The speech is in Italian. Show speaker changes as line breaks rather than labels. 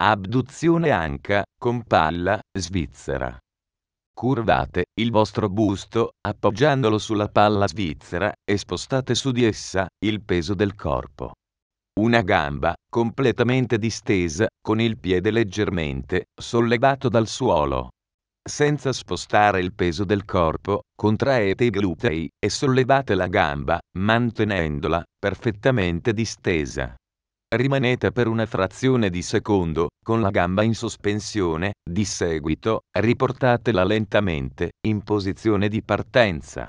Abduzione anca, con palla, svizzera. Curvate il vostro busto, appoggiandolo sulla palla svizzera, e spostate su di essa il peso del corpo. Una gamba, completamente distesa, con il piede leggermente sollevato dal suolo. Senza spostare il peso del corpo, contraete i glutei e sollevate la gamba, mantenendola perfettamente distesa rimanete per una frazione di secondo, con la gamba in sospensione, di seguito, riportatela lentamente, in posizione di partenza.